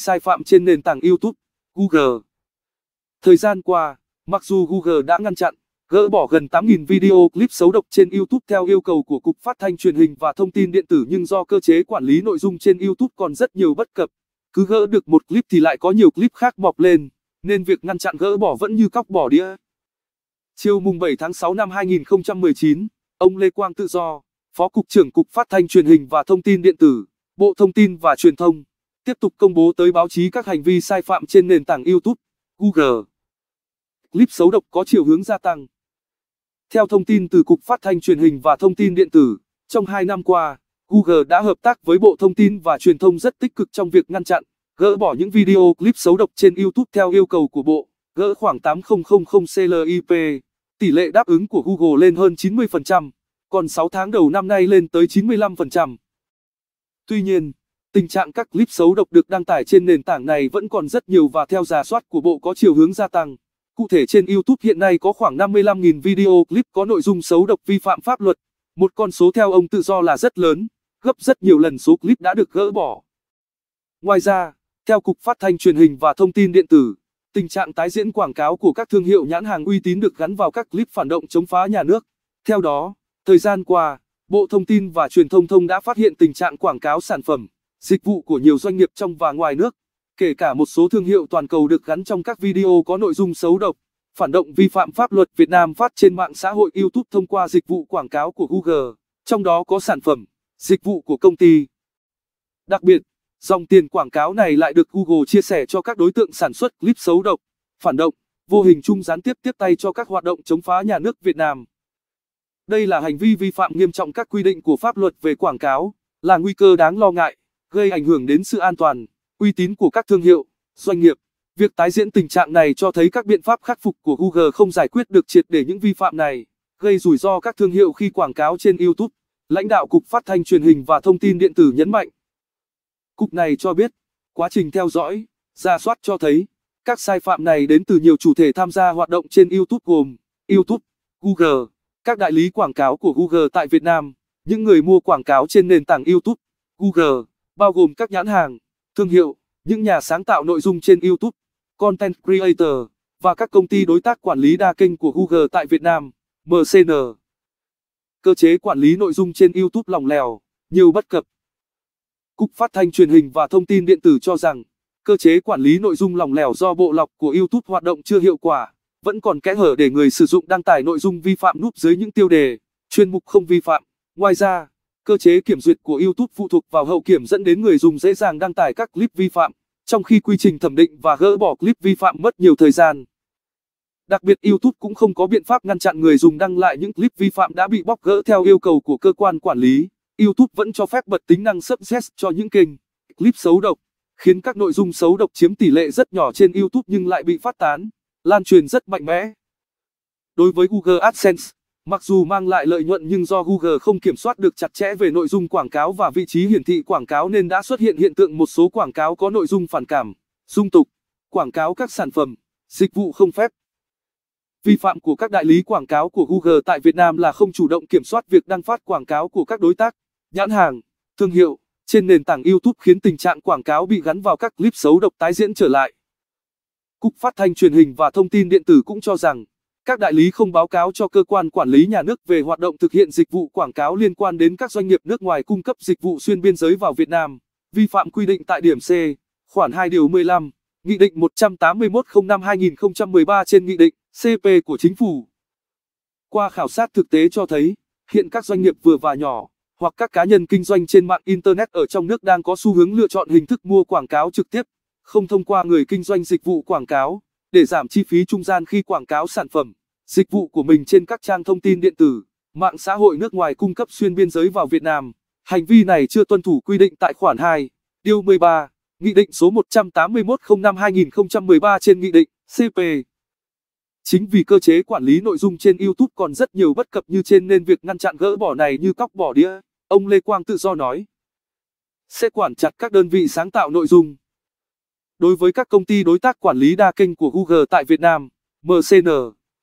sai phạm trên nền tảng YouTube, Google. Thời gian qua, mặc dù Google đã ngăn chặn, gỡ bỏ gần 8.000 video clip xấu độc trên YouTube theo yêu cầu của Cục Phát thanh Truyền hình và Thông tin điện tử nhưng do cơ chế quản lý nội dung trên YouTube còn rất nhiều bất cập. Cứ gỡ được một clip thì lại có nhiều clip khác mọc lên, nên việc ngăn chặn gỡ bỏ vẫn như cóc bỏ đĩa. Chiều mùng 7 tháng 6 năm 2019, ông Lê Quang Tự Do, Phó Cục trưởng Cục Phát thanh Truyền hình và Thông tin điện tử, Bộ Thông tin và Truyền thông tiếp tục công bố tới báo chí các hành vi sai phạm trên nền tảng YouTube, Google. Clip xấu độc có chiều hướng gia tăng. Theo thông tin từ Cục Phát thanh Truyền hình và Thông tin điện tử, trong hai năm qua, Google đã hợp tác với Bộ Thông tin và Truyền thông rất tích cực trong việc ngăn chặn, gỡ bỏ những video clip xấu độc trên YouTube theo yêu cầu của bộ, gỡ khoảng 8000 CLIP. Tỷ lệ đáp ứng của Google lên hơn 90%, còn 6 tháng đầu năm nay lên tới 95%. Tuy nhiên, Tình trạng các clip xấu độc được đăng tải trên nền tảng này vẫn còn rất nhiều và theo giả soát của bộ có chiều hướng gia tăng. Cụ thể trên YouTube hiện nay có khoảng 55.000 video clip có nội dung xấu độc vi phạm pháp luật, một con số theo ông tự do là rất lớn, gấp rất nhiều lần số clip đã được gỡ bỏ. Ngoài ra, theo Cục Phát thanh Truyền hình và Thông tin Điện tử, tình trạng tái diễn quảng cáo của các thương hiệu nhãn hàng uy tín được gắn vào các clip phản động chống phá nhà nước. Theo đó, thời gian qua, Bộ Thông tin và Truyền thông Thông đã phát hiện tình trạng quảng cáo sản phẩm dịch vụ của nhiều doanh nghiệp trong và ngoài nước, kể cả một số thương hiệu toàn cầu được gắn trong các video có nội dung xấu độc, phản động vi phạm pháp luật Việt Nam phát trên mạng xã hội YouTube thông qua dịch vụ quảng cáo của Google, trong đó có sản phẩm, dịch vụ của công ty. Đặc biệt, dòng tiền quảng cáo này lại được Google chia sẻ cho các đối tượng sản xuất clip xấu độc, phản động, vô hình chung gián tiếp tiếp tay cho các hoạt động chống phá nhà nước Việt Nam. Đây là hành vi vi phạm nghiêm trọng các quy định của pháp luật về quảng cáo, là nguy cơ đáng lo ngại gây ảnh hưởng đến sự an toàn, uy tín của các thương hiệu, doanh nghiệp. Việc tái diễn tình trạng này cho thấy các biện pháp khắc phục của Google không giải quyết được triệt để những vi phạm này, gây rủi ro các thương hiệu khi quảng cáo trên YouTube. Lãnh đạo Cục Phát thanh Truyền hình và Thông tin điện tử nhấn mạnh. Cục này cho biết, quá trình theo dõi, ra soát cho thấy, các sai phạm này đến từ nhiều chủ thể tham gia hoạt động trên YouTube gồm YouTube, Google, các đại lý quảng cáo của Google tại Việt Nam, những người mua quảng cáo trên nền tảng YouTube, Google bao gồm các nhãn hàng, thương hiệu, những nhà sáng tạo nội dung trên YouTube, content creator và các công ty đối tác quản lý đa kênh của Google tại Việt Nam, MCN. Cơ chế quản lý nội dung trên YouTube lỏng lẻo, nhiều bất cập. Cục Phát thanh Truyền hình và Thông tin điện tử cho rằng, cơ chế quản lý nội dung lỏng lẻo do bộ lọc của YouTube hoạt động chưa hiệu quả, vẫn còn kẽ hở để người sử dụng đăng tải nội dung vi phạm núp dưới những tiêu đề, chuyên mục không vi phạm. Ngoài ra, Cơ chế kiểm duyệt của YouTube phụ thuộc vào hậu kiểm dẫn đến người dùng dễ dàng đăng tải các clip vi phạm, trong khi quy trình thẩm định và gỡ bỏ clip vi phạm mất nhiều thời gian. Đặc biệt YouTube cũng không có biện pháp ngăn chặn người dùng đăng lại những clip vi phạm đã bị bóc gỡ theo yêu cầu của cơ quan quản lý. YouTube vẫn cho phép bật tính năng suggest cho những kênh clip xấu độc, khiến các nội dung xấu độc chiếm tỷ lệ rất nhỏ trên YouTube nhưng lại bị phát tán, lan truyền rất mạnh mẽ. Đối với Google AdSense Mặc dù mang lại lợi nhuận nhưng do Google không kiểm soát được chặt chẽ về nội dung quảng cáo và vị trí hiển thị quảng cáo nên đã xuất hiện hiện tượng một số quảng cáo có nội dung phản cảm, dung tục, quảng cáo các sản phẩm, dịch vụ không phép. Vi phạm của các đại lý quảng cáo của Google tại Việt Nam là không chủ động kiểm soát việc đăng phát quảng cáo của các đối tác, nhãn hàng, thương hiệu trên nền tảng YouTube khiến tình trạng quảng cáo bị gắn vào các clip xấu độc tái diễn trở lại. Cục Phát thanh Truyền hình và Thông tin điện tử cũng cho rằng các đại lý không báo cáo cho cơ quan quản lý nhà nước về hoạt động thực hiện dịch vụ quảng cáo liên quan đến các doanh nghiệp nước ngoài cung cấp dịch vụ xuyên biên giới vào Việt Nam, vi phạm quy định tại điểm C, khoản 2 điều 15, Nghị định 18105-2013 trên Nghị định CP của Chính phủ. Qua khảo sát thực tế cho thấy, hiện các doanh nghiệp vừa và nhỏ hoặc các cá nhân kinh doanh trên mạng Internet ở trong nước đang có xu hướng lựa chọn hình thức mua quảng cáo trực tiếp, không thông qua người kinh doanh dịch vụ quảng cáo, để giảm chi phí trung gian khi quảng cáo sản phẩm dịch vụ của mình trên các trang thông tin điện tử, mạng xã hội nước ngoài cung cấp xuyên biên giới vào Việt Nam. Hành vi này chưa tuân thủ quy định tại khoản 2, điều 13, Nghị định số 18105-2013 trên Nghị định CP. Chính vì cơ chế quản lý nội dung trên YouTube còn rất nhiều bất cập như trên nên việc ngăn chặn gỡ bỏ này như cóc bỏ đĩa, ông Lê Quang tự do nói. Sẽ quản chặt các đơn vị sáng tạo nội dung. Đối với các công ty đối tác quản lý đa kênh của Google tại Việt Nam, MCN,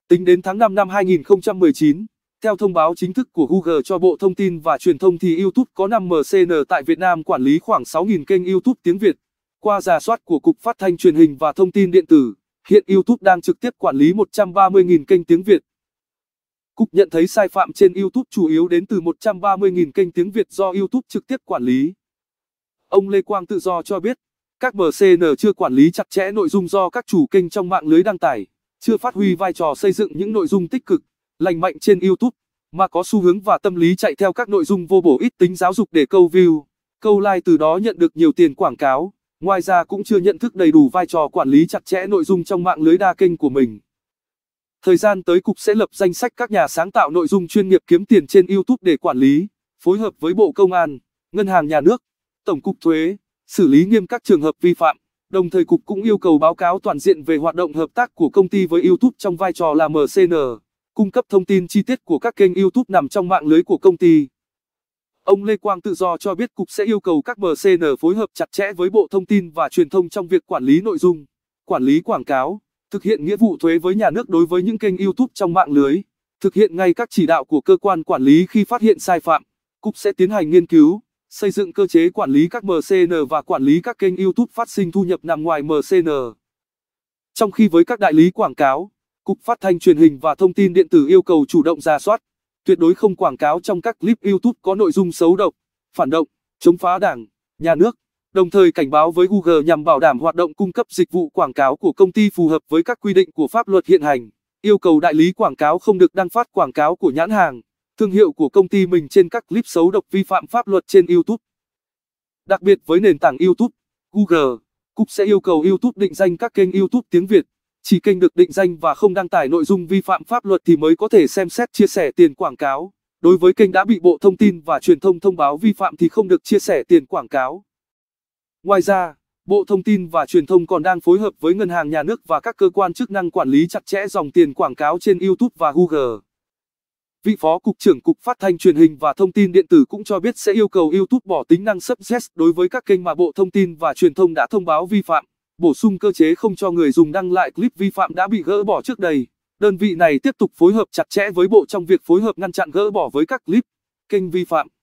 Tính đến tháng 5 năm 2019, theo thông báo chính thức của Google cho Bộ Thông tin và Truyền thông thì YouTube có 5 MCN tại Việt Nam quản lý khoảng 6.000 kênh YouTube tiếng Việt. Qua giả soát của Cục Phát thanh Truyền hình và Thông tin Điện tử, hiện YouTube đang trực tiếp quản lý 130.000 kênh tiếng Việt. Cục nhận thấy sai phạm trên YouTube chủ yếu đến từ 130.000 kênh tiếng Việt do YouTube trực tiếp quản lý. Ông Lê Quang Tự Do cho biết, các MCN chưa quản lý chặt chẽ nội dung do các chủ kênh trong mạng lưới đăng tải chưa phát huy vai trò xây dựng những nội dung tích cực, lành mạnh trên YouTube, mà có xu hướng và tâm lý chạy theo các nội dung vô bổ ít tính giáo dục để câu view, câu like từ đó nhận được nhiều tiền quảng cáo. Ngoài ra cũng chưa nhận thức đầy đủ vai trò quản lý chặt chẽ nội dung trong mạng lưới đa kênh của mình. Thời gian tới cục sẽ lập danh sách các nhà sáng tạo nội dung chuyên nghiệp kiếm tiền trên YouTube để quản lý, phối hợp với Bộ Công an, Ngân hàng Nhà nước, Tổng cục Thuế, xử lý nghiêm các trường hợp vi phạm. Đồng thời cục cũng yêu cầu báo cáo toàn diện về hoạt động hợp tác của công ty với YouTube trong vai trò là MCN, cung cấp thông tin chi tiết của các kênh YouTube nằm trong mạng lưới của công ty. Ông Lê Quang tự do cho biết cục sẽ yêu cầu các MCN phối hợp chặt chẽ với Bộ Thông tin và Truyền thông trong việc quản lý nội dung, quản lý quảng cáo, thực hiện nghĩa vụ thuế với nhà nước đối với những kênh YouTube trong mạng lưới, thực hiện ngay các chỉ đạo của cơ quan quản lý khi phát hiện sai phạm. Cục sẽ tiến hành nghiên cứu xây dựng cơ chế quản lý các MCN và quản lý các kênh YouTube phát sinh thu nhập nằm ngoài MCN. Trong khi với các đại lý quảng cáo, Cục Phát thanh Truyền hình và Thông tin điện tử yêu cầu chủ động ra soát, tuyệt đối không quảng cáo trong các clip YouTube có nội dung xấu độc, phản động, chống phá đảng, nhà nước, đồng thời cảnh báo với Google nhằm bảo đảm hoạt động cung cấp dịch vụ quảng cáo của công ty phù hợp với các quy định của pháp luật hiện hành, yêu cầu đại lý quảng cáo không được đăng phát quảng cáo của nhãn hàng thương hiệu của công ty mình trên các clip xấu độc vi phạm pháp luật trên YouTube. Đặc biệt với nền tảng YouTube, Google, cũng sẽ yêu cầu YouTube định danh các kênh YouTube tiếng Việt. Chỉ kênh được định danh và không đăng tải nội dung vi phạm pháp luật thì mới có thể xem xét chia sẻ tiền quảng cáo. Đối với kênh đã bị Bộ Thông tin và Truyền thông thông báo vi phạm thì không được chia sẻ tiền quảng cáo. Ngoài ra, Bộ Thông tin và Truyền thông còn đang phối hợp với ngân hàng nhà nước và các cơ quan chức năng quản lý chặt chẽ dòng tiền quảng cáo trên YouTube và Google vị phó cục trưởng cục phát thanh truyền hình và thông tin điện tử cũng cho biết sẽ yêu cầu youtube bỏ tính năng suggest đối với các kênh mà bộ thông tin và truyền thông đã thông báo vi phạm bổ sung cơ chế không cho người dùng đăng lại clip vi phạm đã bị gỡ bỏ trước đây đơn vị này tiếp tục phối hợp chặt chẽ với bộ trong việc phối hợp ngăn chặn gỡ bỏ với các clip kênh vi phạm